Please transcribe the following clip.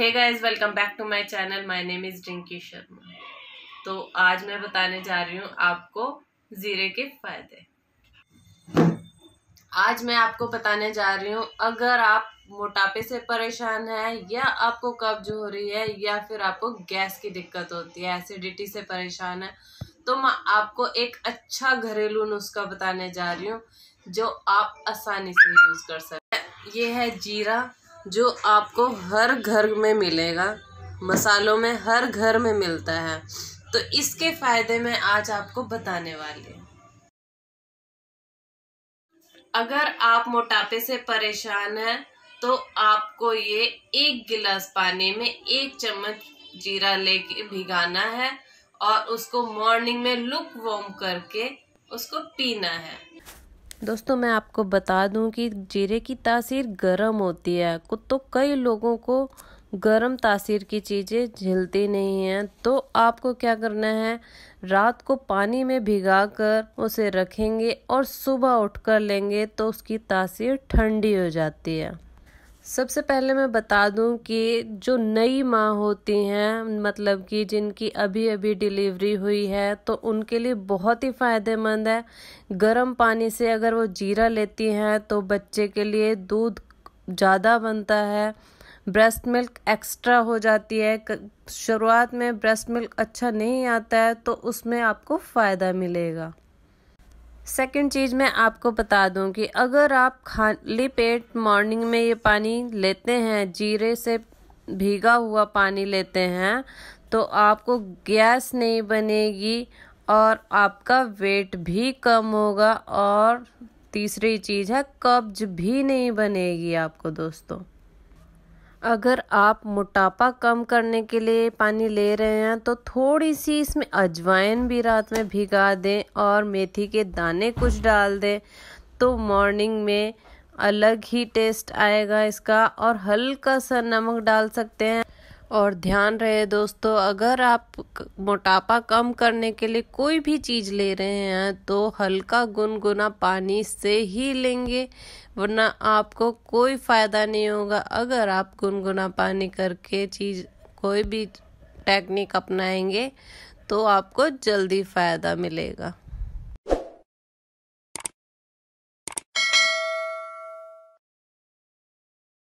hey guys welcome back to my channel my name is Dinky Sharma तो आज मैं बताने जा रही हूँ आपको ज़ीरे के फ़ायदे आज मैं आपको बताने जा रही हूँ अगर आप मोटापे से परेशान हैं या आपको कब्ज हो रही है या फिर आपको गैस की दिक्कत होती है एसिडिटी से परेशान है तो मैं आपको एक अच्छा घरेलू नुस्खा बताने जा रही हूँ जो आप आसानी से यूज़ कर सकते हैं ये है जीरा जो आपको हर घर में मिलेगा मसालों में हर घर में मिलता है तो इसके फ़ायदे मैं आज आपको बताने वाली अगर आप मोटापे से परेशान हैं तो आपको ये एक गिलास पानी में एक चम्मच जीरा लेके भिगाना है और उसको मॉर्निंग में लुक वॉम करके उसको पीना है दोस्तों मैं आपको बता दूं कि जीरे की तासीर गर्म होती है तो कई लोगों को गर्म तासीर की चीज़ें झेलती नहीं हैं तो आपको क्या करना है रात को पानी में भिगा कर उसे रखेंगे और सुबह उठकर लेंगे तो उसकी तासीर ठंडी हो जाती है सबसे पहले मैं बता दूं कि जो नई माँ होती हैं मतलब कि जिनकी अभी अभी डिलीवरी हुई है तो उनके लिए बहुत ही फ़ायदेमंद है गर्म पानी से अगर वो जीरा लेती हैं तो बच्चे के लिए दूध ज़्यादा बनता है ब्रेस्ट मिल्क एक्स्ट्रा हो जाती है शुरुआत में ब्रेस्ट मिल्क अच्छा नहीं आता है तो उसमें आपको फ़ायदा मिलेगा सेकंड चीज़ मैं आपको बता दूं कि अगर आप खाली पेट मॉर्निंग में ये पानी लेते हैं जीरे से भीगा हुआ पानी लेते हैं तो आपको गैस नहीं बनेगी और आपका वेट भी कम होगा और तीसरी चीज़ है कब्ज भी नहीं बनेगी आपको दोस्तों अगर आप मोटापा कम करने के लिए पानी ले रहे हैं तो थोड़ी सी इसमें अजवाइन भी रात में भिगा दें और मेथी के दाने कुछ डाल दें तो मॉर्निंग में अलग ही टेस्ट आएगा इसका और हल्का सा नमक डाल सकते हैं और ध्यान रहे दोस्तों अगर आप मोटापा कम करने के लिए कोई भी चीज़ ले रहे हैं तो हल्का गुनगुना पानी से ही लेंगे वरना आपको कोई फ़ायदा नहीं होगा अगर आप गुनगुना पानी करके चीज़ कोई भी टेक्निक अपनाएंगे तो आपको जल्दी फ़ायदा मिलेगा